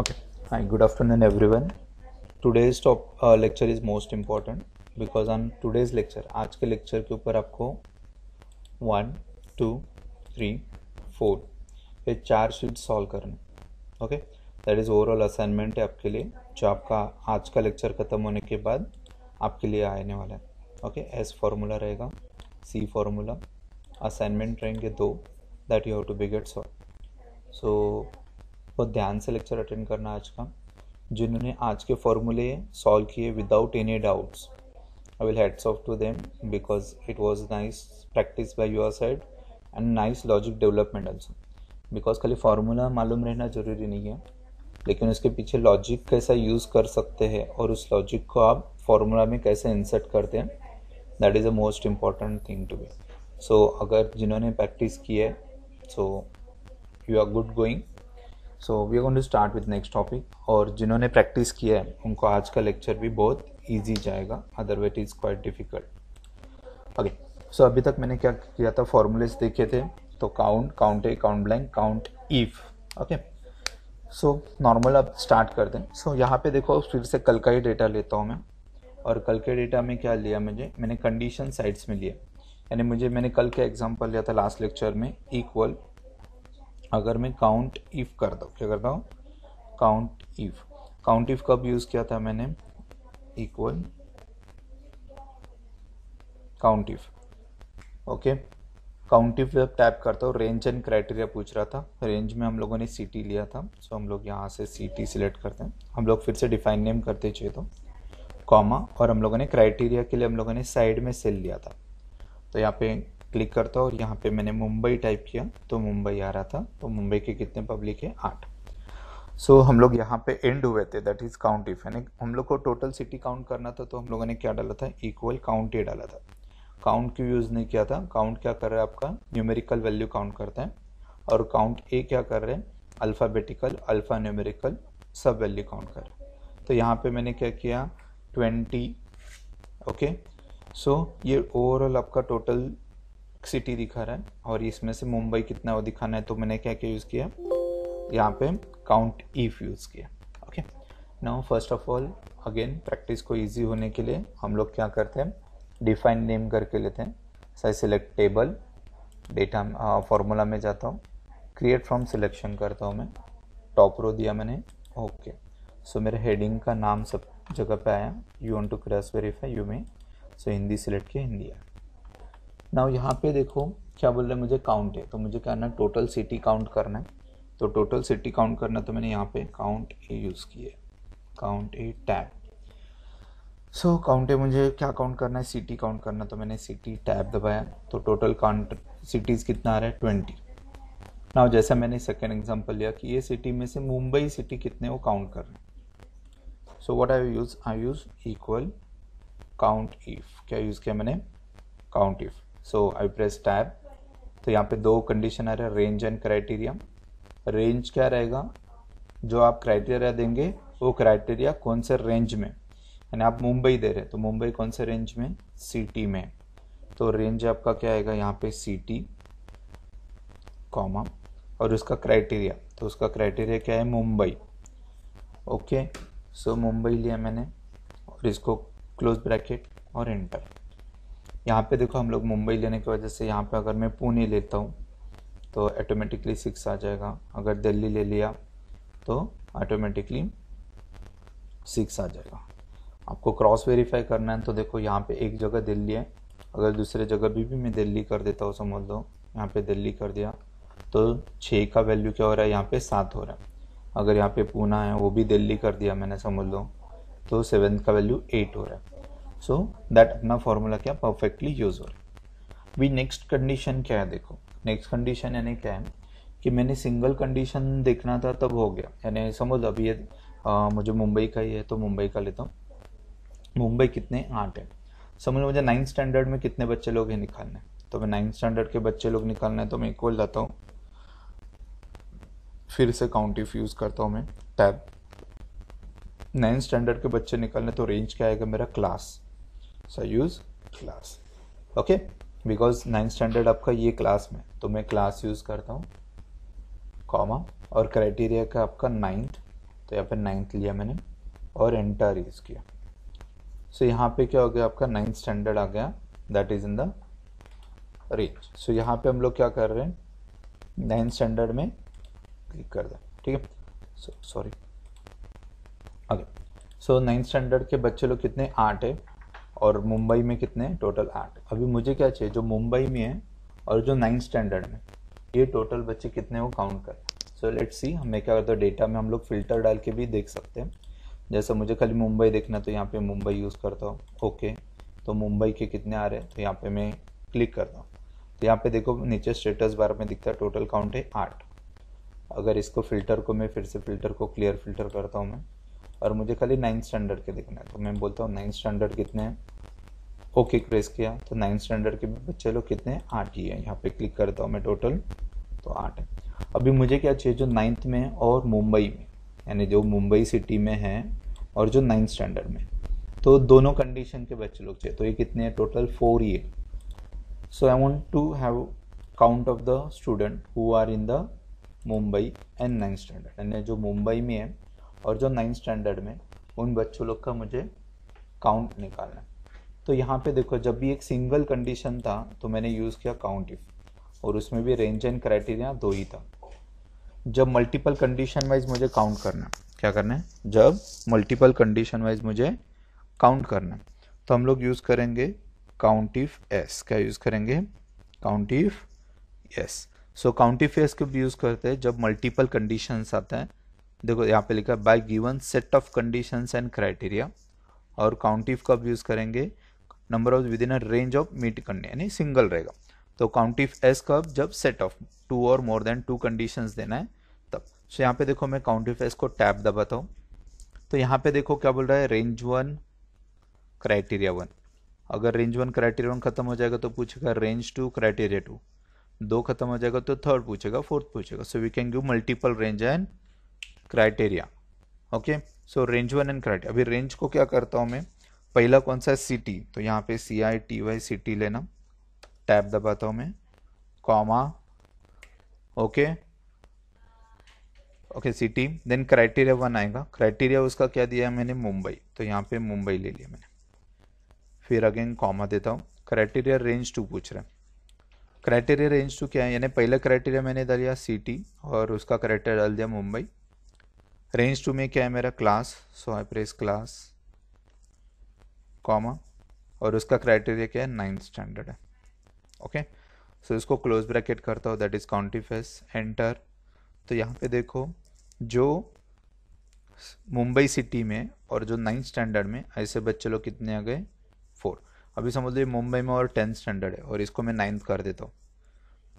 Okay Hi. Good afternoon everyone top uh, lecture is most important because on today's lecture, आज के lecture के ऊपर आपको one two three four ये चार शीट सॉल्व करना okay that is overall assignment है आपके लिए जो आपका आज का लेक्चर ख़त्म होने के बाद आपके लिए आने वाला है ओके एस फार्मूला रहेगा सी फार्मूला असाइनमेंट रहेंगे दो that you have to be get solve so बहुत ध्यान से लेक्चर अटेंड करना आज का जिन्होंने आज के फॉर्मूले सॉल्व किए without any doubts I will heads off to them because it was nice practice by your side and nice logic development also because खाली फार्मूला मालूम रहना ज़रूरी नहीं है लेकिन उसके पीछे लॉजिक कैसा यूज़ कर सकते हैं और उस लॉजिक को आप फार्मूला में कैसे इंसर्ट करते हैं that is a most important thing to be so अगर जिन्होंने प्रैक्टिस की है so you are good going so we going to start with next topic और जिन्होंने प्रैक्टिस किया है उनको आज का लेक्चर भी बहुत ईजी जाएगा otherwise is quite difficult okay so अभी तक मैंने क्या किया था फॉर्मूलेज देखे थे तो count count A count blank count if okay so normal अब स्टार्ट कर दें सो so, यहाँ पे देखो फिर से कल का ही डेटा लेता हूँ मैं और कल के डेटा में क्या लिया मुझे मैंने कंडीशन साइड्स में लिया यानी मुझे मैंने कल का एग्जांपल लिया था लास्ट लेक्चर में इक्वल अगर मैं काउंट इफ करता हूँ क्या करता हूँ काउंट इफ काउंट इफ कब यूज़ किया था मैंने equal count if okay count if जब टैप करता हूँ रेंज एंड क्राइटेरिया पूछ रहा था रेंज में हम लोगों ने सिटी लिया था सो हम लोग यहाँ से सिटी सिलेक्ट करते हैं हम लोग फिर से डिफाइन नेम करते चाहिए तो कॉमा और हम लोगों ने क्राइटेरिया के लिए हम लोगों ने साइड में सेल लिया था तो यहाँ पे क्लिक करता हूँ और यहाँ पे मैंने मुंबई टाइप किया तो मुंबई आ रहा था तो मुंबई के कितने पब्लिक है आठ सो so, हम लोग यहाँ पे एंड हुए थे दैट इज़ काउंट इफ यानी हम लोग को टोटल सिटी काउंट करना था तो हम लोगों ने क्या डाला था इक्वल काउंट ही डाला था काउंट क्यों यूज़ नहीं किया था काउंट क्या कर रहा है आपका न्यूमेरिकल वैल्यू काउंट करता है और काउंट ए क्या कर रहे हैं अल्फ़ाबेटिकल अल्फ़ा न्यूमेरिकल सब वैल्यू काउंट कर रहे हैं तो यहाँ पे मैंने क्या किया ट्वेंटी ओके सो ये ओवरऑल आपका टोटल सिटी दिखा रहा है और इसमें से मुंबई कितना वो दिखाना है तो मैंने क्या क्या यूज़ किया यहाँ पे काउंट ईफ यूज़ किया okay now first of all again practice को ईजी होने के लिए हम लोग क्या करते हैं डिफाइन नेम करके लेते हैं सही सिलेक्ट टेबल डेटा फॉर्मूला में जाता हूँ क्रिएट फ्रॉम सिलेक्शन करता हूँ मैं टॉप रो दिया मैंने ओके okay. सो so, मेरे हेडिंग का नाम सब जगह पे आया you want to cross verify you may so Hindi select किया हिंदी आया नाउ यहाँ पे देखो क्या बोल रहे हैं मुझे काउंट है तो मुझे क्या करना है टोटल सिटी काउंट करना है तो टोटल सिटी काउंट करना तो मैंने यहाँ पे काउंट ए यूज़ किया है count A tab so count A मुझे क्या काउंट करना है सिटी काउंट करना तो मैंने सिटी टैब दबाया तो टोटल काउंट सिटीज़ कितना आ रहा है ट्वेंटी नाउ जैसा मैंने सेकेंड एग्जाम्पल लिया कि ये सिटी में से मुंबई सिटी कितने वो काउंट कर रहे हैं so what I use I use equal count if क्या यूज़ किया मैंने count if so I press tab तो यहाँ पे दो कंडीशन आ रहा है रेंज एंड क्राइटेरिया रेंज क्या रहेगा जो आप क्राइटेरिया देंगे वो क्राइटेरिया कौन से रेंज में यानी आप मुंबई दे रहे हैं तो मुंबई कौन से रेंज में सिटी में तो रेंज आपका क्या आएगा यहाँ पे सिटी कॉमा और उसका क्राइटेरिया तो उसका क्राइटेरिया क्या है मुंबई ओके सो मुंबई लिया मैंने और इसको क्लोज ब्रैकेट और एंटर यहाँ पे देखो हम लोग मुंबई लेने की वजह से यहाँ पे अगर मैं पुणे लेता हूँ तो ऑटोमेटिकली सिक्स आ जाएगा अगर दिल्ली ले लिया तो ऑटोमेटिकली सिक्स आ जाएगा आपको क्रॉस वेरीफाई करना है तो देखो यहाँ पे एक जगह दिल्ली है अगर दूसरे जगह भी भी मैं दिल्ली कर देता हूँ समझ लो यहाँ पे दिल्ली कर दिया तो छः का वैल्यू क्या हो रहा है यहाँ पे सात हो रहा है अगर यहाँ पे पूना है वो भी दिल्ली कर दिया मैंने समझ लो तो सेवन का वैल्यू एट हो रहा है सो दैट अपना फॉर्मूला क्या परफेक्टली यूज हो रहा है अभी नेक्स्ट कंडीशन क्या है देखो नेक्स्ट कंडीशन यानी क्या है कि मैंने सिंगल कंडीशन देखना था तब हो गया यानी समझ अभी ये मुझे मुंबई का ही है तो मुंबई का लेता हूँ मुंबई कितने आठ है समझ मुझे नाइन्थ स्टैंडर्ड में कितने बच्चे लोग हैं निकालने तो मैं नाइन्थ स्टैंडर्ड के बच्चे लोग निकालने तो मैं इक्वल जाता हूँ फिर से काउंट इफ यूज़ करता हूँ मैं टैब नाइन्थ स्टैंडर्ड के बच्चे निकालने तो रेंज क्या आएगा मेरा class so use class okay because ninth standard आपका ये क्लास में तो मैं क्लास यूज करता हूँ कॉमा और क्राइटेरिया का आपका नाइन्थ तो यहाँ पे नाइन्थ लिया मैंने और एंटर यूज किया सो so, यहाँ पे क्या हो गया आपका नाइन्थ स्टैंडर्ड आ गया that is in the range so यहाँ पे हम लोग क्या कर रहे हैं नाइन्थ स्टैंडर्ड में क्लिक कर दें ठीक है so sorry okay so ninth standard के बच्चे लोग कितने आठ है और मुंबई में कितने हैं टोटल आठ अभी मुझे क्या चाहिए जो मुंबई में है और जो नाइन्थ स्टैंडर्ड में ये टोटल बच्चे कितने वो काउंट करें सो लेट्स सी हमें क्या करते हैं डेटा में हम लोग फिल्टर डाल के भी देख सकते हैं जैसे मुझे खाली मुंबई देखना है तो यहाँ पे मुंबई यूज़ करता हूँ ओके तो मुंबई के कितने आ रहे हैं तो यहाँ पे मैं क्लिक करता हूँ तो यहाँ पे देखो नीचे स्टेटस बार में दिखता है टोटल काउंट है आठ अगर इसको फिल्टर को मैं फिर से फिल्टर को क्लियर फिल्टर करता हूँ मैं और मुझे खाली नाइन्थ स्टैंडर्ड के देखना है तो मैं बोलता हूँ नाइन्थ स्टैंडर्ड कितने हैं ओके प्रेस किया तो नाइन्थ स्टैंडर्ड के बच्चे लोग कितने हैं आठ ही है यहाँ पे क्लिक करता हूँ मैं टोटल तो आठ है अभी मुझे क्या चाहिए जो नाइन्थ में और मुंबई में यानी जो मुंबई सिटी में है और जो नाइन्थ स्टैंडर्ड में तो दोनों कंडीशन के बच्चे लोग चाहिए तो ये कितने हैं टोटल फोर ही है so I want to have count of the student who are in the Mumbai and ninth standard यानी जो मुंबई में है और जो नाइन्थ स्टैंडर्ड में उन बच्चों लोग का मुझे काउंट निकालना है तो यहाँ पे देखो जब भी एक सिंगल कंडीशन था तो मैंने यूज़ किया काउंट इफ और उसमें भी रेंज एंड क्राइटेरिया दो ही था जब मल्टीपल कंडीशन वाइज मुझे काउंट करना क्या करना है जब मल्टीपल कंडीशन वाइज मुझे काउंट करना तो हम लोग यूज़ करेंगे काउंट इफ एस क्या यूज़ करेंगे count if S so count if S कब यूज़ करते हैं जब मल्टीपल कंडीशंस आते हैं देखो यहाँ पे लिखा है by given set of conditions and criteria और काउंट इफ कब यूज़ करेंगे number of within a range of meet करने यानी सिंगल रहेगा तो काउंट इफ एस का जब सेट ऑफ टू और मोर देन टू कंडीशन देना है तब सो so, यहाँ पे देखो मैं काउंट इफ एस को टैप दबाता हूँ तो यहाँ पे देखो क्या बोल रहा है रेंज वन क्राइटेरिया वन अगर रेंज वन क्राइटेरिया वन खत्म हो जाएगा तो पूछेगा रेंज टू क्राइटेरिया टू दो खत्म हो जाएगा तो थर्ड पूछेगा फोर्थ पूछेगा so we can give multiple range and criteria okay so range one and criteria अभी रेंज को क्या करता हूँ मैं पहला कौन सा है सिटी तो यहाँ पे C I T Y city लेना टैब दबाता हूँ मैं comma okay okay city then criteria one आएगा क्राइटेरिया उसका क्या दिया है मैंने मुंबई तो यहाँ पे मुंबई ले लिया मैंने फिर अगेन कॉमा देता हूँ क्राइटेरिया रेंज टू पूछ रहे हैं क्राइटेरिया रेंज टू क्या है यानी पहला क्राइटेरिया मैंने डाल दिया सिटी और उसका क्राइटेरिया डाल दिया मुंबई रेंज टू में क्या है मेरा class so I press class comma और उसका क्राइटेरिया क्या है नाइन्थ स्टैंडर्ड है ओके सो इसको क्लोज ब्रैकेट करता हूँ that is countifs enter तो यहाँ पे देखो जो मुंबई सिटी में और जो नाइन्थ स्टैंडर्ड में ऐसे बच्चे लोग कितने आ गए फोर अभी समझ लो मुंबई में और टेंथ स्टैंडर्ड है और इसको मैं नाइन्थ कर देता हूँ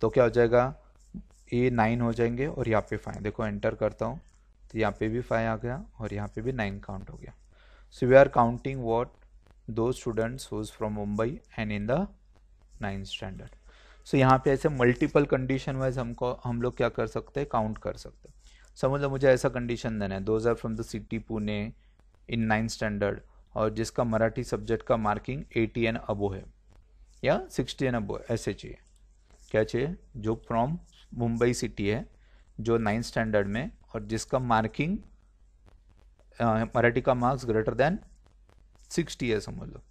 तो क्या हो जाएगा ये नाइन हो जाएंगे और यहाँ पे फाइव देखो एंटर करता हूँ तो यहाँ पे भी फाइव आ गया और यहाँ पे भी नाइन काउंट हो गया so we are counting what those students who's from Mumbai and in the ninth standard so यहाँ पे ऐसे मल्टीपल कंडीशन वाइज हमको हम लोग क्या कर सकते हैं काउंट कर सकते हैं समझ लो मुझे ऐसा कंडीशन देना है those are from the city Pune in ninth standard और जिसका मराठी सब्जेक्ट का मार्किंग एटी एन अबो है या सिक्सटी एन अबो ऐसे चाहिए क्या चाहिए जो फ्रॉम मुंबई सिटी है जो नाइन्थ स्टैंडर्ड में और जिसका मार्किंग मराठी का मार्क्स ग्रेटर देन सिक्सटी है समझ लो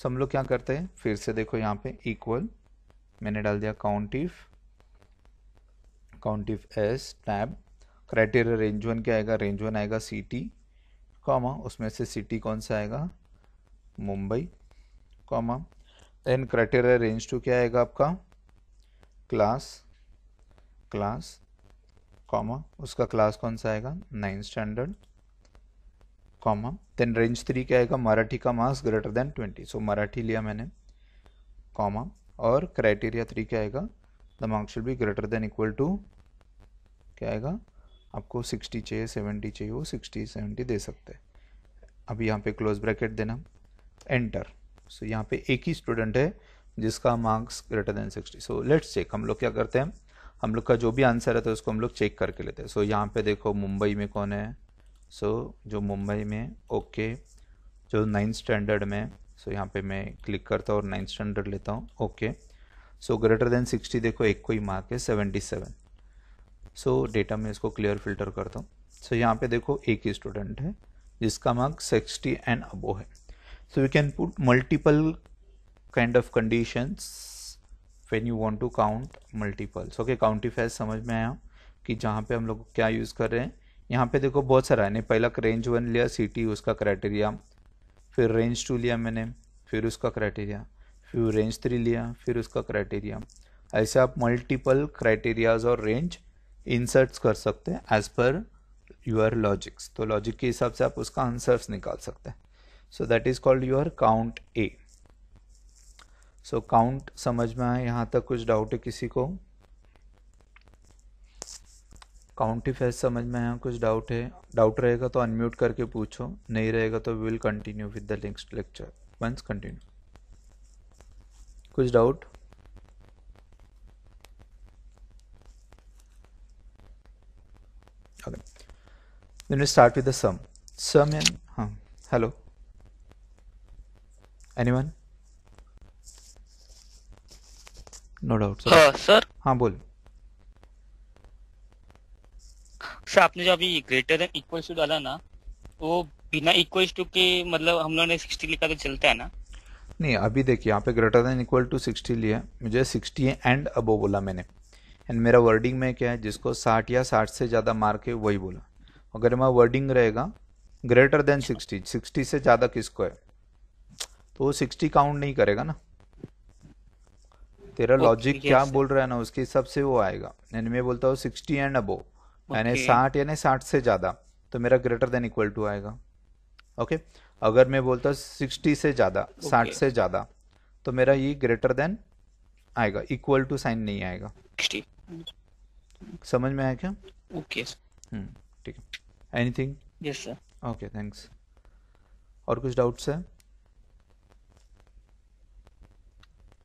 सो हम लोग क्या करते हैं फिर से देखो यहाँ पे इक्वल मैंने डाल दिया count if count if S tab criteria range one क्या आएगा रेंज वन आएगा सिटी कॉमा उसमें से सिटी कौन सा आएगा Mumbai comma then criteria range two क्या आएगा आपका क्लास क्लास कॉमा उसका क्लास कौन सा आएगा ninth standard comma then range three क्या आएगा मराठी का marks greater than twenty so Marathi लिया मैंने कॉमा और क्राइटेरिया थ्री क्या आएगा the marks should be greater than equal to क्या आएगा आपको सिक्सटी चाहिए सेवेंटी चाहिए वो सिक्सटी सेवेंटी दे सकते हैं अब यहाँ पे क्लोज ब्रैकेट देना एंटर सो so, यहाँ पे एक ही स्टूडेंट है जिसका marks greater than sixty so let's check हम लोग क्या करते हैं हम लोग का जो भी आंसर रहता है तो उसको हम लोग चेक करके लेते हैं सो so, यहाँ पे देखो मुंबई में कौन है सो so, जो मुंबई में ओके okay, जो नाइन्थ स्टैंडर्ड में सो so यहाँ पे मैं क्लिक करता हूँ और नाइन्थ स्टैंडर्ड लेता हूँ okay so greater than sixty देखो एक को ही मार्क है सेवेंटी सेवन सो डेटा में इसको क्लियर फिल्टर करता हूँ सो so, यहाँ पे देखो एक ही स्टूडेंट है जिसका मार्क सिक्सटी एंड अबो है so you can put multiple kind of conditions when you want to count multiples okay countifs समझ में आया कि जहाँ पे हम लोग क्या यूज़ कर रहे हैं यहाँ पे देखो बहुत सारा है पहला रेंज वन लिया सिटी उसका क्राइटेरिया फिर रेंज टू लिया मैंने फिर उसका क्राइटेरिया फिर रेंज थ्री लिया फिर उसका क्राइटेरिया ऐसे आप मल्टीपल क्राइटेरियाज और रेंज इंसर्ट्स कर सकते हैं एज पर यूर लॉजिक्स तो लॉजिक के हिसाब से आप उसका आंसर्स निकाल सकते हैं so that is called your count a so count समझ में आए यहाँ तक कुछ डाउट है किसी को काउंटी फेस समझ में आया कुछ डाउट है डाउट रहेगा तो अनम्यूट करके पूछो नहीं रहेगा तो will continue with the next lecture once continue कुछ doubt okay then we start sum the हाँ hello any one no doubt sir हाँ, हाँ बोल सर आपने जो अभी ग्रेटर देन इक्वल टू डाला ना वो तो बिना इक्वल टू के मतलब हम लोगों ने सिक्सटी लिखा तो चलता है ना नहीं अभी देखिए यहाँ पे greater than equal to sixty लिया मुझे सिक्सटी एंड अबो बोला मैंने एंड मेरा वर्डिंग में क्या है जिसको साठ या साठ से ज़्यादा मार्क है वही बोला अगर मेरा वर्डिंग रहेगा ग्रेटर देन सिक्सटी सिक्सटी से ज़्यादा किसको है तो वो सिक्सटी काउंट नहीं करेगा ना तेरा लॉजिक क्या बोल रहा है ना उसके हिसाब से वो आएगा यानी मैं बोलता हूँ सिक्सटी एंड अबो मैंने साठ यानी साठ से ज्यादा तो मेरा ग्रेटर देन इक्वल टू आएगा ओके अगर मैं बोलता सिक्सटी से ज्यादा साठ से ज्यादा तो मेरा ये ग्रेटर देन आएगा इक्वल टू साइन नहीं आएगा 60. समझ में आया क्या ओके हम्म, ठीक है anything yes sir okay thanks और कुछ डाउट्स है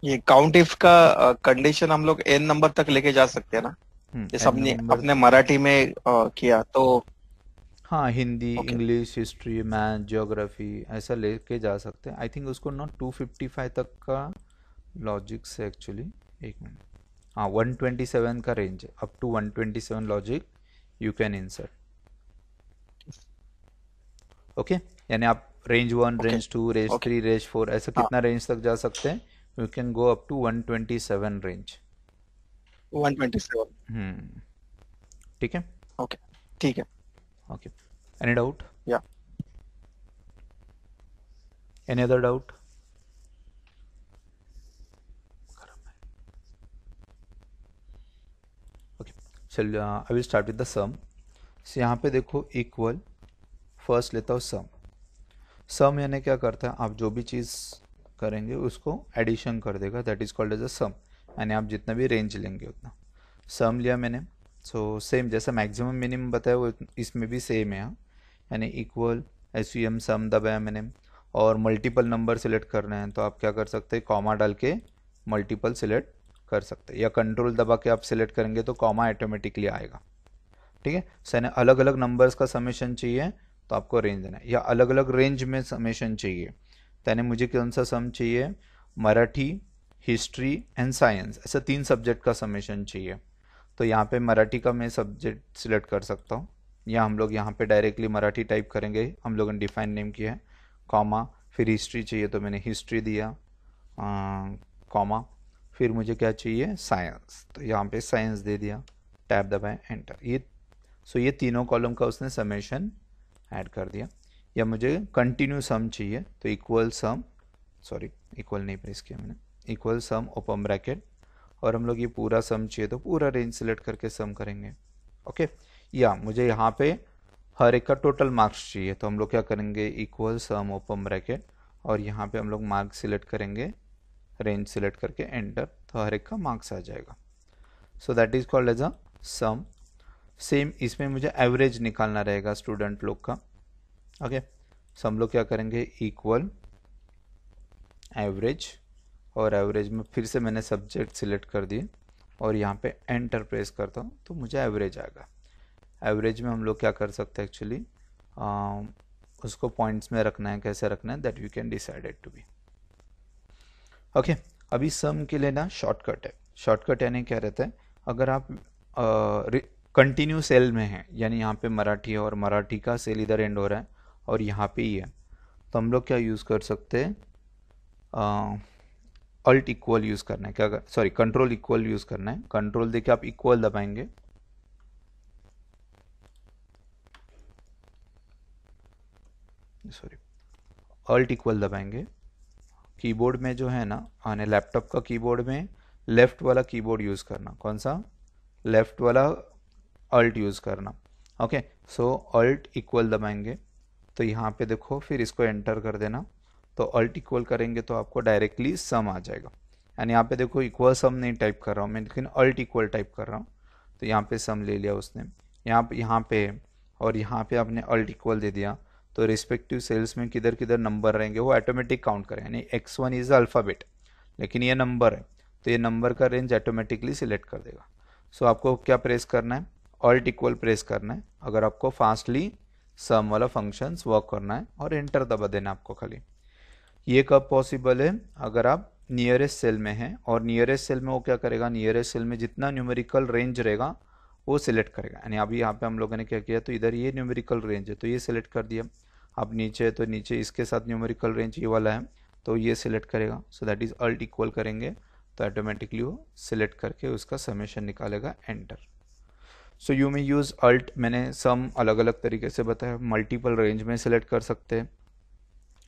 ये काउंट इफ का कंडीशन uh, हम लोग एन नंबर तक लेके जा सकते हैं ना अपने hmm. अपने मराठी में आ, किया तो हाँ Hindi English history math geography ऐसा लेके जा सकते हैं आई थिंक उसको ना फाइव तक का लॉजिक्स है एक्चुअली एक मिनट हाँ सेवन का रेंज है up to one twenty seven logic you can insert okay यानी आप range one range two range three range four ऐसा हाँ। कितना रेंज तक जा सकते हैं you can go up to seven range one twenty seven ठीक है ओके ठीक है ओके एनी डाउट या एनी अदर डाउट चल I will start with the sum so यहाँ पे देखो इक्वल फर्स्ट लेता हूँ सम सम यानी क्या करता है आप जो भी चीज़ करेंगे उसको एडिशन कर देगा that is called as a sum यानी आप जितना भी रेंज लेंगे उतना सम लिया मैंने सो so, सेम जैसा मैक्सिमम मिनिमम बताया वो इसमें भी सेम है हाँ। यानी equal S U M sum दबाया मैंने और मल्टीपल नंबर सिलेक्ट करना है तो आप क्या कर सकते हैं कॉमा डाल के मल्टीपल सिलेक्ट कर सकते हैं या कंट्रोल दबा के आप सिलेक्ट करेंगे तो कॉमा ऑटोमेटिकली आएगा ठीक है सो यानी अलग अलग नंबर्स का समेशन चाहिए तो आपको रेंज देना है या अलग अलग रेंज में समेशन चाहिए तो यानी मुझे कौन सा सम चाहिए मराठी हिस्ट्री एंड साइंस ऐसा तीन सब्जेक्ट का समेशन चाहिए तो यहाँ पे मराठी का मैं सब्जेक्ट सिलेक्ट कर सकता हूँ या हम लोग यहाँ पे डायरेक्टली मराठी टाइप करेंगे हम लोगों ने डिफाइन नेम किया है कॉमा फिर हिस्ट्री चाहिए तो मैंने हिस्ट्री दिया कॉमा फिर मुझे क्या चाहिए साइंस तो यहाँ पे साइंस दे दिया टैप दबाएं एंटर ये सो ये तीनों कॉलम का उसने समेशन ऐड कर दिया या मुझे कंटिन्यू सम चाहिए तो इक्वल सम सॉरी इक्वल नहीं प्रेस किया मैंने इक्वल सम ओपन ब्रैकेट और हम लोग ये पूरा सम चाहिए तो पूरा रेंज सेलेक्ट करके सम करेंगे ओके या मुझे यहाँ पे हर एक का टोटल मार्क्स चाहिए तो हम लोग क्या करेंगे इक्वल सम ओपन ब्रैकेट और यहाँ पे हम लोग मार्क्स सिलेक्ट करेंगे रेंज सिलेक्ट करके एंटर तो हर एक का मार्क्स आ जाएगा so that is called as a sum same इसमें मुझे एवरेज निकालना रहेगा स्टूडेंट लोग का ओके okay? सो हम लोग क्या करेंगे इक्वल एवरेज और एवरेज में फिर से मैंने सब्जेक्ट सिलेक्ट कर दिए और यहाँ पे एंटर प्रेस करता हूँ तो मुझे एवरेज आएगा एवरेज में हम लोग क्या कर सकते हैं एक्चुअली उसको पॉइंट्स में रखना है कैसे रखना है that you can decided to be okay अभी सम के लिए ना शॉर्टकट है शॉर्टकट यानी क्या रहता है अगर आप कंटिन्यू सेल में हैं यानी यहाँ पे मराठी है और मराठी का सेल इधर एंड हो रहा है और यहाँ पे ही है तो हम लोग क्या यूज़ कर सकते हैं अल्ट इक्वल यूज करना है क्या सॉरी कंट्रोल इक्वल यूज करना है कंट्रोल देखे आप इक्वल दबाएंगे सॉरी अल्ट इक्वल दबाएंगे कीबोर्ड में जो है ना आने लैपटॉप का कीबोर्ड में लेफ्ट वाला कीबोर्ड यूज करना कौन सा लेफ्ट वाला अल्ट यूज करना ओके सो अल्ट इक्वल दबाएंगे तो यहाँ पे देखो फिर इसको एंटर कर देना तो अल्ट इक्वल करेंगे तो आपको डायरेक्टली सम आ जाएगा यानी यहाँ पे देखो इक्वल सम नहीं टाइप कर रहा हूँ मैं लेकिन अल्ट इक्वल टाइप कर रहा हूँ तो यहाँ पे सम ले लिया उसने यहाँ पे यहाँ पे और यहाँ पे आपने अल्ट इक्वल दे दिया तो रिस्पेक्टिव सेल्स में किधर किधर नंबर रहेंगे वो ऑटोमेटिक काउंट करें यानी एक्स वन इज़ अल्फ़ाबेट लेकिन ये नंबर है तो ये नंबर का रेंज ऑटोमेटिकली सिलेक्ट कर देगा सो आपको क्या प्रेस करना है ऑल्ट इक्वल प्रेस करना है अगर आपको फास्टली सम वाला फंक्शंस वर्क करना है और एंटर दबा देना आपको खाली ये कब पॉसिबल है अगर आप नियरेस्ट सेल में हैं और नियरेस्ट सेल में वो क्या करेगा नियरेस्ट सेल में जितना न्यूमेरिकल रेंज रहेगा वो सिलेक्ट करेगा यानी अभी यहाँ पे हम लोगों ने क्या किया तो इधर ये न्यूमेरिकल रेंज है तो ये सिलेक्ट कर दिया आप नीचे तो नीचे इसके साथ न्यूमेरिकल रेंज ये वाला है तो ये सिलेक्ट करेगा so that is alt equal करेंगे तो ऑटोमेटिकली वो सिलेक्ट करके उसका समेशन निकालेगा enter so you may use alt मैंने सम अलग अलग तरीके से बताया मल्टीपल रेंज में सिलेक्ट कर सकते हैं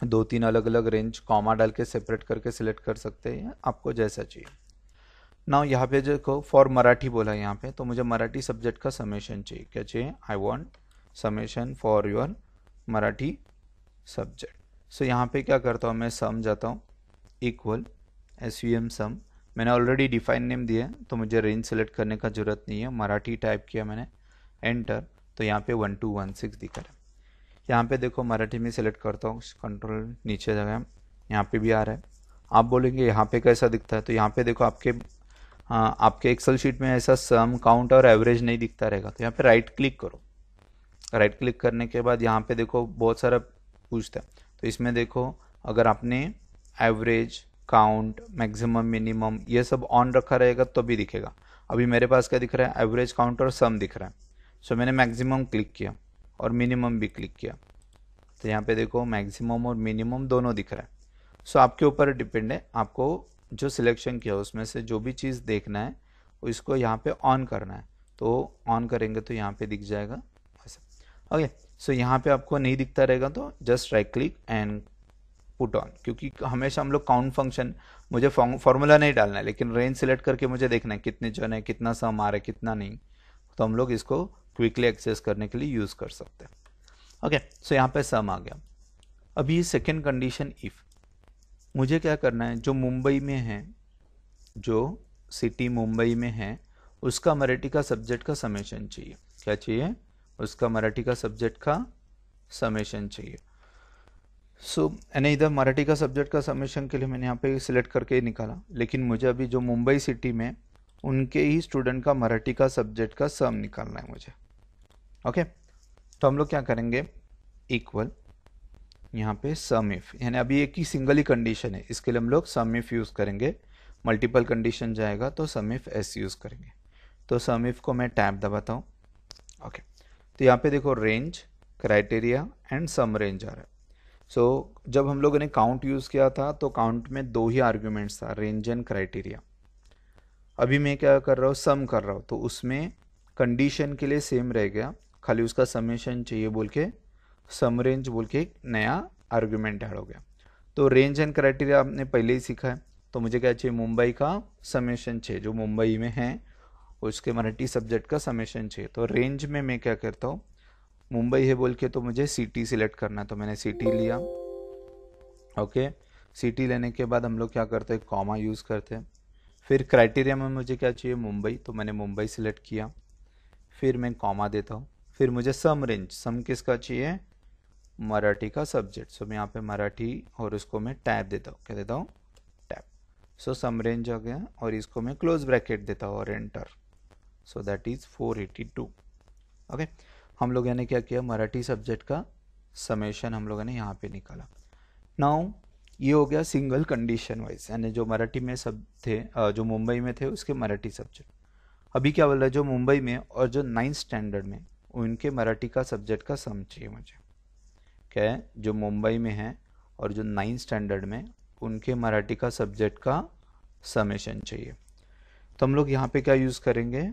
दो तीन अलग अलग रेंज कॉमा डाल के सेपरेट करके सिलेक्ट कर सकते हैं आपको जैसा चाहिए नाउ यहाँ पे देखो फॉर मराठी बोला यहाँ पे तो मुझे मराठी सब्जेक्ट का समेशन चाहिए क्या चाहिए I want summation for your Marathi subject so यहाँ पे क्या करता हूँ मैं सम जाता हूँ equal S U M sum मैंने ऑलरेडी डिफाइन नेम दिया तो मुझे रेंज सेलेक्ट करने का जरूरत नहीं है मराठी टाइप किया मैंने एंटर तो यहाँ पे वन टू वन सिक्स दिखा रहा है यहाँ पे देखो मराठी में सेलेक्ट करता हूँ कंट्रोल नीचे जगह यहाँ पे भी आ रहा है आप बोलेंगे यहाँ पे कैसा दिखता है तो यहाँ पे देखो आपके आ, हाँ, आपके एक्सेल शीट में ऐसा सम काउंट और एवरेज नहीं दिखता रहेगा तो यहाँ पे राइट क्लिक करो राइट क्लिक करने के बाद यहाँ पे देखो बहुत सारा पूछता है तो इसमें देखो अगर आपने एवरेज काउंट मैक्सिमम मिनिमम ये सब ऑन रखा रहेगा तो भी दिखेगा अभी मेरे पास क्या दिख रहा है एवरेज काउंट और सम दिख रहा है सो मैंने मैक्सिमम क्लिक किया और मिनिमम भी क्लिक किया तो यहाँ पे देखो मैक्सिमम और मिनिमम दोनों दिख रहा है सो आपके ऊपर डिपेंड है आपको जो सिलेक्शन किया उसमें से जो भी चीज़ देखना है इसको यहाँ पे ऑन करना है तो ऑन करेंगे तो यहाँ पे दिख जाएगा ऐसा ओके सो यहाँ पे आपको नहीं दिखता रहेगा तो just right click and put on क्योंकि हमेशा हम लोग काउंट फंक्शन मुझे फॉर्मूला नहीं डालना है लेकिन रेंज सिलेक्ट करके मुझे देखना है कितने जन है कितना सम आ रहा है कितना नहीं तो हम लोग इसको क्विकली एक्सेस करने के लिए यूज़ कर सकते हैं ओके सो यहाँ पे सम आ गया अभी सेकेंड कंडीशन इफ़ मुझे क्या करना है जो मुंबई में है जो सिटी मुंबई में है उसका मराठी का सब्जेक्ट का समेशन चाहिए क्या चाहिए उसका मराठी का सब्जेक्ट का समेशन चाहिए सो यानी इधर मराठी का सब्जेक्ट का समेशन के लिए मैंने यहाँ पे सिलेक्ट करके ही निकाला लेकिन मुझे अभी जो मुंबई सिटी में उनके ही स्टूडेंट का मराठी का सब्जेक्ट का सम निकालना है मुझे ओके तो हम लोग क्या करेंगे इक्वल यहाँ पे सम इफ यानी अभी एक ही सिंगल ही कंडीशन है इसके लिए हम लोग सम इफ यूज़ करेंगे मल्टीपल कंडीशन जाएगा तो सम इफ एस यूज़ करेंगे तो सम इफ को मैं टैप दबाता हूँ ओके तो यहाँ पे देखो range criteria and sum range आ रहा है सो so, जब हम लोगों ने काउंट यूज़ किया था तो काउंट में दो ही आर्ग्यूमेंट्स था रेंज एंड क्राइटेरिया अभी मैं क्या कर रहा हूँ सम कर रहा हूँ तो उसमें कंडीशन के लिए सेम रह गया खाली उसका समेशन चाहिए बोल के सम रेंज बोल के एक नया आर्ग्यूमेंट ऐड हो गया तो रेंज एंड क्राइटेरिया आपने पहले ही सीखा है तो मुझे क्या चाहिए मुंबई का समेशन छः जो मुंबई में है उसके मराठी सब्जेक्ट का समेशन छः तो रेंज में मैं क्या करता हूँ मुंबई है बोल के तो मुझे सिटी सिलेक्ट करना है तो मैंने सिटी लिया ओके सिटी लेने के बाद हम लोग क्या करते हैं कॉमा यूज़ करते हैं फिर क्राइटेरिया में मुझे क्या चाहिए मुंबई तो मैंने मुंबई सिलेक्ट किया फिर मैं कॉमा देता हूँ फिर मुझे सम रेंज सम किसका चाहिए मराठी का सब्जेक्ट सो मैं यहाँ पे मराठी और उसको मैं टैब देता हूँ क्या देता हूँ टैब सो सम रेंज आ गया और इसको मैं क्लोज ब्रैकेट देता हूँ और enter so that is 482 okay हम लोग ने क्या किया मराठी सब्जेक्ट का समेशन हम लोगों ने यहाँ पे निकाला नाउ ये हो गया सिंगल कंडीशन वाइज यानी जो मराठी में सब थे जो मुंबई में थे उसके मराठी सब्जेक्ट अभी क्या बोल रहा है जो मुंबई में और जो नाइन्थ स्टैंडर्ड में उनके मराठी का सब्जेक्ट का सम चाहिए मुझे क्या है जो मुंबई में है और जो नाइन्थ स्टैंडर्ड में उनके मराठी का सब्जेक्ट का समेशन चाहिए तो हम लोग यहाँ पे क्या यूज़ करेंगे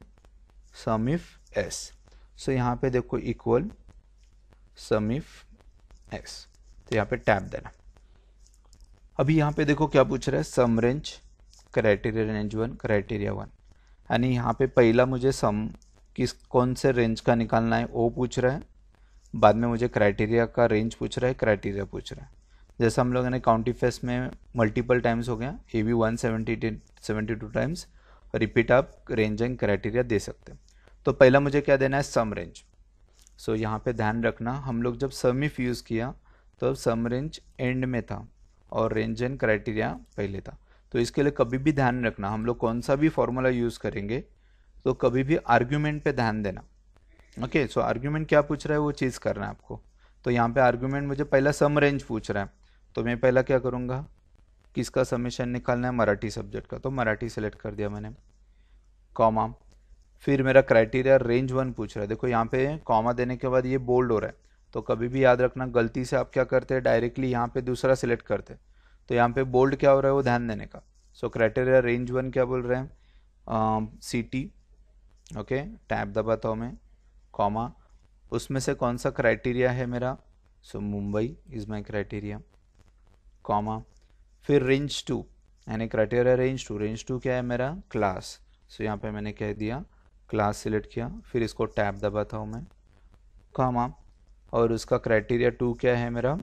सम इफ एस सो यहाँ पे देखो इक्वल सम इफ एस तो यहाँ पे टैप देना अभी यहाँ पे देखो क्या पूछ रहा है sum range criteria range one criteria one यानी यहाँ पे पहला मुझे सम किस कौन से रेंज का निकालना है वो पूछ रहा है बाद में मुझे क्राइटेरिया का रेंज पूछ रहा है क्राइटेरिया पूछ रहा है जैसे हम लोगों ने काउंटी फेस में मल्टीपल टाइम्स हो गया A V one seventy seventy two times repeat आप रेंज एंड क्राइटेरिया दे सकते हैं तो पहला मुझे क्या देना है सम रेंज सो यहाँ पे ध्यान रखना हम लोग जब सम इफ यूज़ किया तो सम रेंज एंड में था और रेंज एंड क्राइटेरिया पहले था तो इसके लिए कभी भी ध्यान रखना हम लोग कौन सा भी फॉर्मूला यूज़ करेंगे तो कभी भी आर्ग्यूमेंट पे ध्यान देना ओके सो आर्ग्यूमेंट क्या पूछ रहा है वो चीज़ करना है आपको तो यहाँ पे आर्ग्यूमेंट मुझे पहला सम रेंज पूछ रहा है तो मैं पहला क्या करूँगा किसका समेशन निकालना है मराठी सब्जेक्ट का तो मराठी सेलेक्ट कर दिया मैंने कॉमा फिर मेरा क्राइटेरिया रेंज वन पूछ रहा है देखो यहाँ पे कॉमा देने के बाद ये बोल्ड हो रहा है तो कभी भी याद रखना गलती से आप क्या करते हैं डायरेक्टली यहाँ पे दूसरा सिलेक्ट करते तो यहाँ पे बोल्ड क्या हो रहा है वो ध्यान देने का सो क्राइटेरिया रेंज वन क्या बोल रहे हैं सिटी ओके टैब दबाता हूँ मैं कॉमा उसमें से कौन सा क्राइटेरिया है मेरा so Mumbai is my criteria comma फिर रेंज टू यानी criteria range two range two क्या है मेरा क्लास सो यहाँ पे मैंने कह दिया क्लास सिलेक्ट किया फिर इसको टैब दबाता हूँ मैं कॉमा और उसका क्राइटेरिया टू क्या है मेरा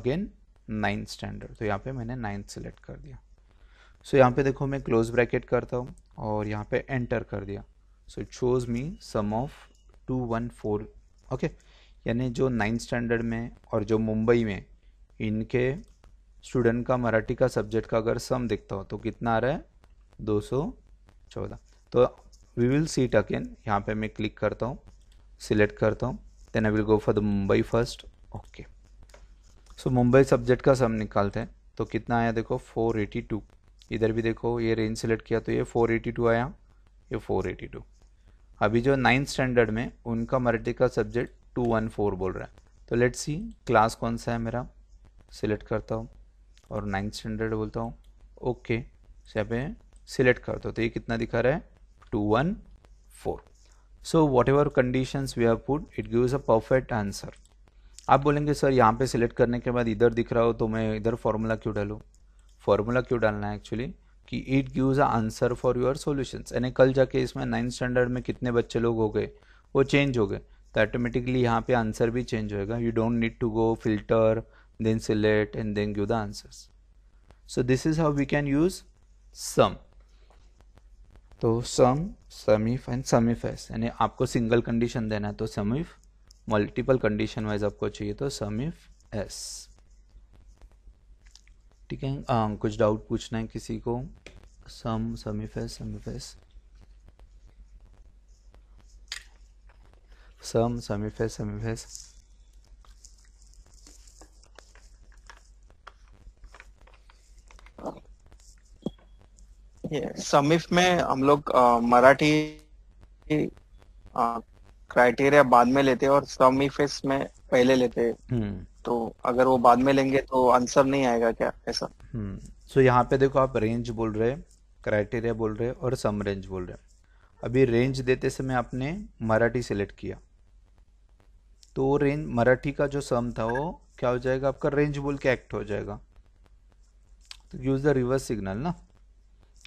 अगेन नाइन्थ स्टैंडर्ड तो यहाँ पे मैंने नाइन्थ सेलेक्ट कर दिया सो so, यहाँ पे देखो मैं क्लोज ब्रैकेट करता हूँ और यहाँ पे एंटर कर दिया so it shows me sum of two one four okay यानी जो नाइन्थ स्टैंडर्ड में और जो मुंबई में इनके स्टूडेंट का मराठी का सब्जेक्ट का अगर सम दिखता हो तो कितना आ रहा है दो सौ चौदह तो we will see it again यहाँ पे मैं क्लिक करता हूँ सिलेक्ट करता हूँ then I will go for the Mumbai first okay so Mumbai subject का सम निकालते हैं तो कितना आया देखो फोर एटी टू इधर भी देखो ये रेंज सेलेक्ट किया तो ये फोर एटी टू आया ये फोर एटी टू अभी जो नाइन्थ स्टैंडर्ड में उनका मराठी का सब्जेक्ट टू वन फोर बोल रहा है तो लेट्स सी क्लास कौन सा है मेरा सिलेक्ट करता हूँ और नाइन्थ स्टैंडर्ड बोलता हूँ ओके यहाँ पे सिलेक्ट करता हूँ तो ये कितना दिखा रहा है two one four so whatever condition we have put it gives a perfect answer आप बोलेंगे सर यहाँ पे सिलेक्ट करने के बाद इधर दिख रहा हो तो मैं इधर फार्मूला क्यों डालूँ फार्मूला क्यों डालना है एक्चुअली कि it gives a answer for your solutions यानी कल जाके इसमें नाइन्थ स्टैंडर्ड में कितने बच्चे लोग हो गए वो चेंज हो गए तो ऑटोमेटिकली यहाँ पे आंसर भी चेंज होएगा you don't need to go filter then select and then give the answers so this is how we can use sum तो सम समीफ एंड समीफ एस यानी आपको सिंगल कंडीशन देना है तो समीफ मल्टीपल कंडीशन वाइज आपको चाहिए तो समीफ एस ठीक है आ, कुछ डाउट पूछना है किसी को सम समीफेस समीफेस सम समीफेस समीफेस समिफ में हम लोग मराठी क्राइटेरिया बाद में लेते हैं और समीफेस में पहले लेते हैं हम्म। तो अगर वो बाद में लेंगे तो आंसर नहीं आएगा क्या ऐसा हम्म सो so, यहाँ पे देखो आप रेंज बोल रहे क्राइटेरिया बोल रहे और सम रेंज बोल रहे हैं अभी रेंज देते समय आपने मराठी सेलेक्ट किया तो रेंज मराठी का जो सम था वो क्या हो जाएगा आपका रेंज बोल के एक्ट हो जाएगा तो यूज द रिवर्स सिग्नल ना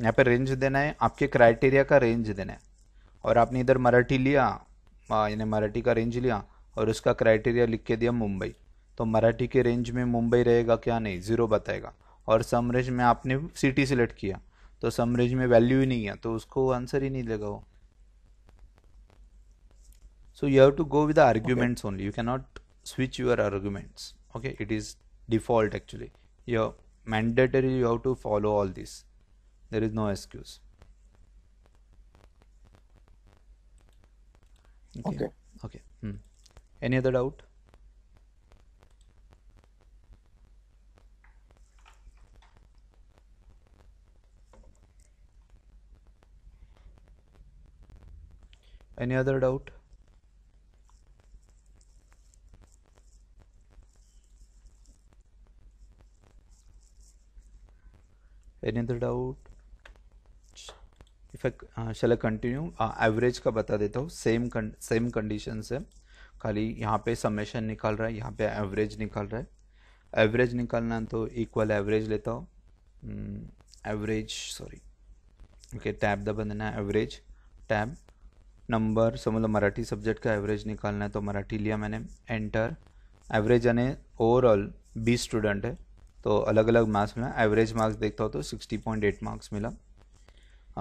यहाँ पे रेंज देना है आपके क्राइटेरिया का रेंज देना है और आपने इधर मराठी लिया यानी मराठी का रेंज लिया और उसका क्राइटेरिया लिख के दिया मुंबई तो मराठी के रेंज में मुंबई रहेगा क्या नहीं जीरो बताएगा और समरेज में आपने सिटी सेलेक्ट किया तो समरेज में वैल्यू ही नहीं है तो उसको आंसर ही नहीं देगा वो so you have to go with arguments only you can not switch your arguments okay it is default actually you mandatory you have to follow all this there is no excuse okay okay any other doubt any other doubt any other doubt if I uh, shall I continue uh, average का बता देता हूँ same same condition से खाली यहाँ पे summation निकाल रहा है यहाँ पे एवरेज निकाल रहा है एवरेज निकालना तो इक्वल एवरेज लेता हूँ एवरेज सॉरी ओके टैब दबा देना एवरेज टैब नंबर समझ मतलब लो मराठी सब्जेक्ट का एवरेज निकालना है तो मराठी लिया मैंने एंटर एवरेज यानी ओवरऑल बीस स्टूडेंट है तो अलग अलग मार्क्स मिला एवरेज मार्क्स देखता हो तो सिक्सटी पॉइंट एट मार्क्स मिला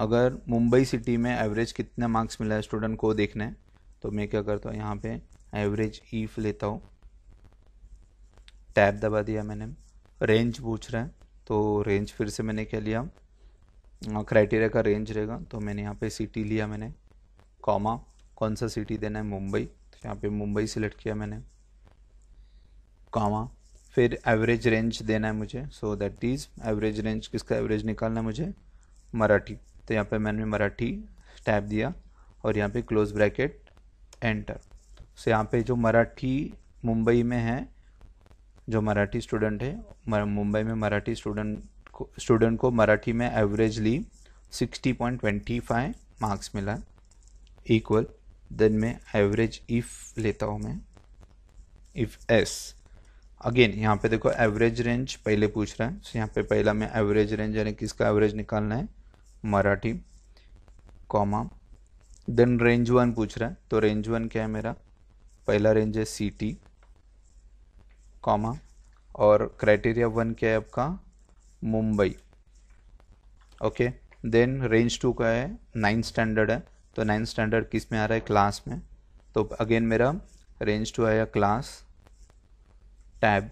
अगर मुंबई सिटी में एवरेज कितने मार्क्स मिला है स्टूडेंट को देखना है तो मैं क्या करता हूँ यहाँ पे एवरेज ईफ लेता हूँ टैब दबा दिया मैंने रेंज पूछ रहे हैं तो रेंज फिर से मैंने क्या लिया क्राइटेरिया का रेंज रहेगा तो मैंने यहाँ पे सिटी लिया मैंने कॉमा कौन सा सिटी देना है मुंबई तो यहाँ पे मुंबई सिलेक्ट किया मैंने कॉमा फिर एवरेज रेंज देना है मुझे so that is average range किसका एवरेज निकालना है मुझे मराठी तो यहाँ पे मैंने मराठी टैप दिया और यहाँ पे क्लोज ब्रैकेट एंटर सो यहाँ पे जो मराठी मुंबई में है जो मराठी स्टूडेंट है मुंबई में मराठी स्टूडेंट को स्टूडेंट को मराठी में averagely sixty point twenty five marks मिला है इक्वल देन मैं एवरेज इफ लेता हूँ मैं इफ एस अगेन यहाँ पे देखो एवरेज रेंज पहले पूछ रहा है सो यहाँ पे पहला मैं एवरेज रेंज यानी किसका एवरेज निकालना है Marathi comma then range one पूछ रहा है तो रेंज वन क्या है मेरा पहला रेंज है सी टी कॉमा और क्राइटेरिया वन क्या है आपका Mumbai okay then range two का है नाइन्थ स्टैंडर्ड है तो नाइन्थ स्टैंडर्ड किस में आ रहा है क्लास में तो अगेन मेरा रेंज टू आया क्लास टैब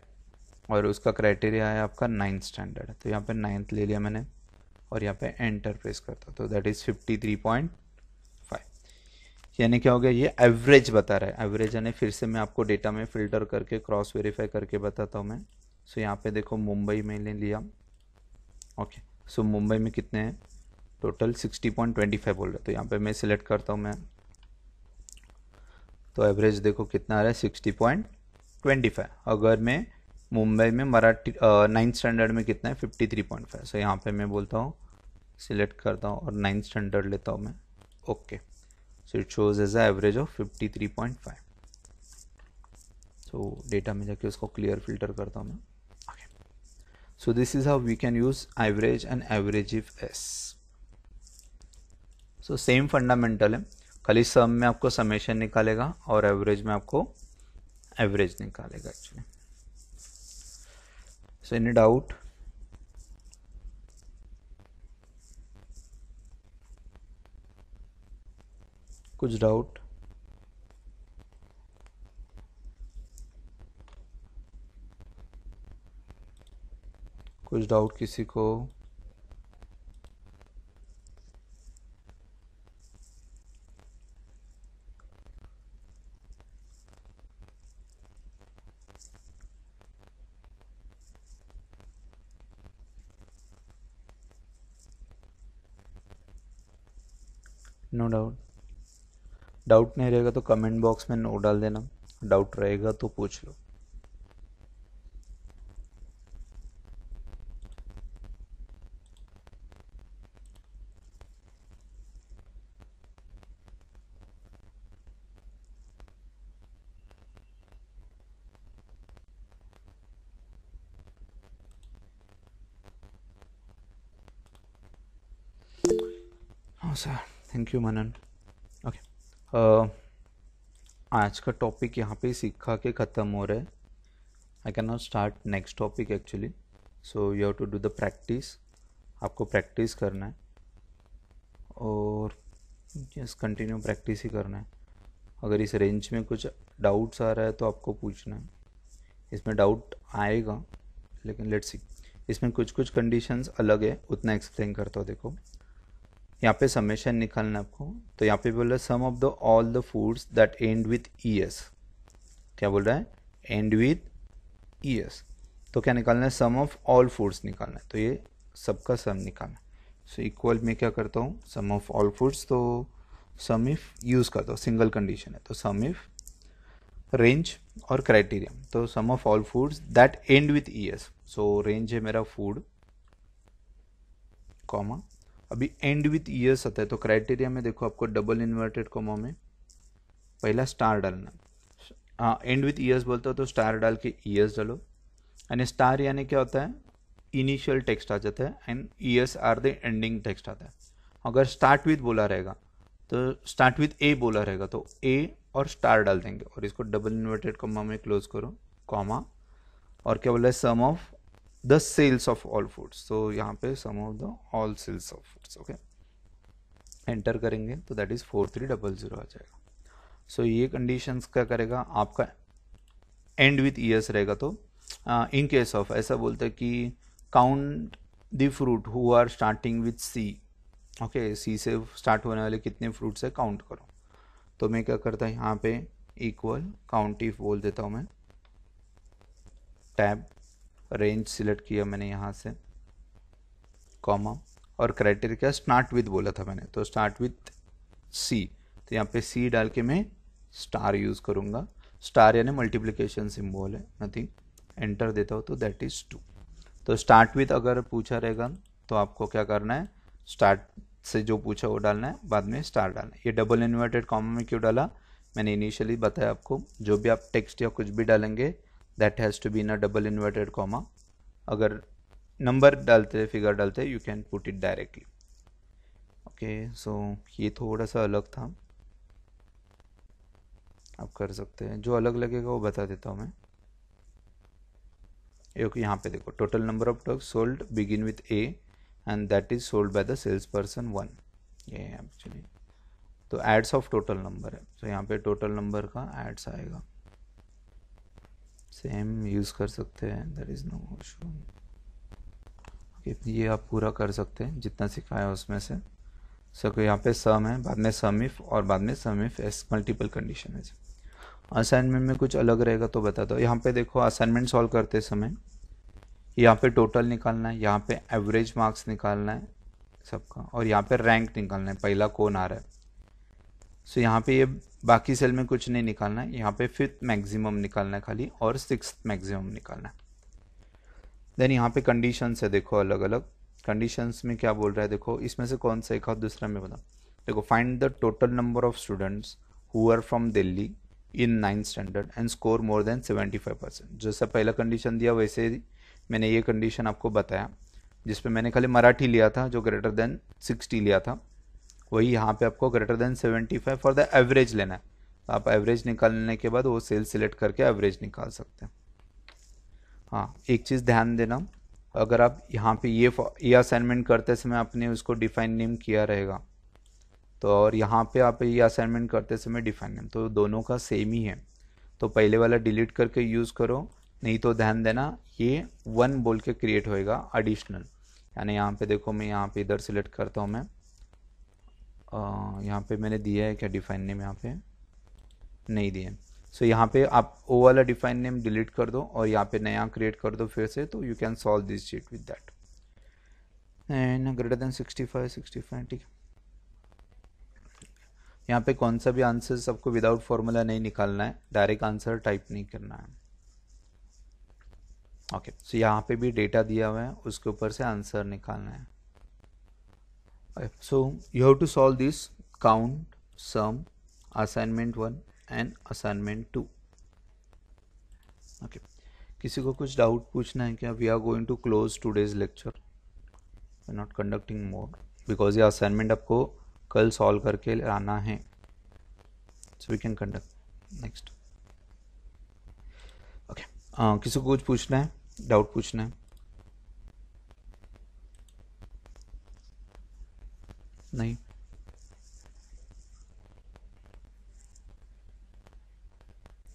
और उसका क्राइटेरिया आया आपका नाइन्थ स्टैंडर्ड तो यहाँ पे नाइन्थ ले लिया मैंने और यहाँ पे एंटर प्रेस करता तो that is fifty three point five यानी क्या हो गया ये एवरेज बता रहा है एवरेज यानी फिर से मैं आपको डेटा में फिल्टर करके क्रॉस वेरीफाई करके बताता हूँ मैं सो यहाँ पे देखो मुंबई में ले लिया ओके सो मुंबई में कितने हैं टोटल 60.25 बोल रहा है तो यहाँ पे मैं सिलेक्ट करता हूँ मैं तो एवरेज देखो कितना आ रहा है 60.25 अगर मैं मुंबई में मराठी नाइन्थ स्टैंडर्ड में कितना है 53.5 सो यहाँ पे मैं बोलता हूँ सिलेक्ट करता हूँ और नाइन्थ स्टैंडर्ड लेता हूँ मैं okay so it shows as average of five so data में जाके उसको क्लियर फिल्टर करता हूँ मैं so this is how we can use average and average if S so same fundamental है खाली सम में आपको समेशन निकालेगा और एवरेज में आपको एवरेज निकालेगा एक्चुअली सो एनी डाउट कुछ डाउट कुछ डाउट किसी को डाउट नहीं रहेगा तो कमेंट बॉक्स में नो डाल देना डाउट रहेगा तो पूछ लो सर थैंक यू मनन आज का टॉपिक यहाँ पे सीखा के ख़त्म हो रहा है I can not start next topic actually so you have to do the practice आपको प्रैक्टिस करना है और जस्ट कंटिन्यू प्रैक्टिस ही करना है अगर इस रेंज में कुछ डाउट्स आ रहा है तो आपको पूछना है इसमें डाउट आएगा लेकिन लेट्स सी इसमें कुछ कुछ कंडीशंस अलग है उतना एक्सप्लेन करता हूँ देखो यहाँ पे समेशन निकालना आपको तो यहाँ पे है sum of the all the foods that end with E S क्या बोल रहा है एंड विथ ई एस तो क्या निकालना है सम ऑफ ऑल फूड्स निकालना है तो ये सबका सम निकालना सो इक्वल में क्या करता हूँ सम ऑफ ऑल फूड्स तो सम इफ यूज़ करता हूँ सिंगल कंडीशन है तो सम इफ रेंज और क्राइटेरिया तो sum of all foods that end with E S so range है मेरा फूड कॉमा अभी एंड विथ ईयर्स आता है तो क्राइटेरिया में देखो आपको डबल इन्वर्टेड कॉमो में पहला स्टार डालना हाँ एंड विथ ईयर्स बोलते हो तो स्टार डाल के ईयर्स डालो एंड स्टार यानी क्या होता है इनिशियल टेक्स्ट आ जाता है and years are the ending text आता है अगर स्टार्ट विथ बोला रहेगा तो स्टार्ट विथ ए बोला रहेगा तो ए और स्टार डाल देंगे और इसको डबल इन्वर्टेड कॉमा में क्लोज करो कॉमा और क्या बोला है sum of the cells of all foods तो यहाँ पे sum of the all cells of foods okay enter करेंगे तो that is four three double zero आ जाएगा सो so, ये कंडीशंस क्या करेगा आपका एंड विथ ईयर्स रहेगा तो इन केस ऑफ ऐसा बोलते कि count the fruit who are starting with C okay C से स्टार्ट होने वाले कितने फ्रूट्स है काउंट करो तो मैं क्या करता यहाँ पे इक्वल काउंट इफ बोल देता हूँ मैं टैब रेंज सिलेक्ट किया मैंने यहाँ से कॉमा और क्राइटेरिया क्या स्टार्ट विथ बोला था मैंने तो स्टार्ट विथ सी तो यहाँ पे सी डाल के मैं स्टार यूज़ करूँगा स्टार यानी मल्टीप्लिकेशन सिंबल है नथिंग एंटर देता हूँ तो दैट इज़ टू तो स्टार्ट विथ अगर पूछा रहेगा तो आपको क्या करना है स्टार्ट से जो पूछा वो डालना है बाद में स्टार डालना है ये डबल इन्वर्टेड कॉमा में क्यों डाला मैंने इनिशियली बताया आपको जो भी आप टेक्स्ट या कुछ भी डालेंगे that has to be in a double inverted comma अगर नंबर डालते फिगर डालते you can put it directly okay so ये थोड़ा सा अलग था आप कर सकते हैं जो अलग लगेगा वो बता देता हूँ मैं एक यहाँ पे देखो total number of drugs sold begin with A and that is sold by the sales person one ये एक्चुअली तो एड्स ऑफ टोटल नंबर है सो so, यहाँ पे टोटल नंबर का एड्स आएगा सेम यूज़ कर सकते हैं दैट इज़ नो इशू ये आप पूरा कर सकते हैं जितना सिखाया उसमें से सो so, यहाँ पे सम है बाद में सम इफ और बाद में sum if S multiple condition है असाइनमेंट में कुछ अलग रहेगा तो बता दो यहाँ पे देखो असाइनमेंट सॉल्व करते समय यहाँ पे टोटल निकालना है यहाँ पे एवरेज मार्क्स निकालना है सबका और यहाँ पे रैंक निकालना है पहला कौन आ रहा है सो so, यहाँ पे ये बाकी सेल में कुछ नहीं निकालना है यहाँ पे फिफ्थ मैक्सिमम निकालना है खाली और सिक्स मैक्सिमम निकालना है देन यहाँ पे कंडीशंस है देखो अलग अलग कंडीशंस में क्या बोल रहा है देखो इसमें से कौन सा एक और दूसरा में बताऊँ देखो find the total number of students who are from Delhi in ninth standard and score more than seventy five percent जैसा पहला कंडीशन दिया वैसे मैंने ये कंडीशन आपको बताया जिसपे मैंने खाली मराठी लिया था जो ग्रेटर देन सिक्सटी लिया था वही यहाँ पे आपको greater than seventy five for the average लेना है तो आप एवरेज निकालने के बाद वो सेल सिलेक्ट करके एवरेज निकाल सकते हैं हाँ एक चीज़ ध्यान देना अगर आप यहाँ पे ये ये असाइनमेंट करते समय आपने उसको डिफाइन नेम किया रहेगा तो और यहाँ पे आप ये असाइनमेंट करते समय डिफाइन नेम तो दोनों का सेम ही है तो पहले वाला डिलीट करके यूज़ करो नहीं तो ध्यान देना ये वन बोल के क्रिएट होएगा एडिशनल यानी यहाँ पे देखो मैं यहाँ पे इधर सिलेक्ट करता हूँ मैं यहाँ पे मैंने दिया है क्या डिफाइन नेम यहाँ पे नहीं दिए सो so, यहाँ पे आप ओ वाला डिफाइन नेम डिलीट कर दो और यहाँ पे नया क्रिएट कर दो फिर से तो you can solve this sheet with that and greater than sixty five sixty five ठीक है यहाँ पे कौन सा भी आंसर सबको विदाउट फॉर्मूला नहीं निकालना है डायरेक्ट आंसर टाइप नहीं करना है ओके okay, सो so यहाँ पे भी डेटा दिया हुआ है उसके ऊपर से आंसर निकालना है Okay, so you have to solve this count, sum, assignment 1 and assignment 2. Okay. किसी को कुछ डाउट पूछना है क्या we are going to close today's lecture we not conducting more because ये असाइनमेंट आपको कल सॉल्व करके आना है so we can conduct next okay किसी को कुछ पूछना है डाउट पूछना है name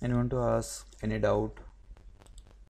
anyone to ask any doubt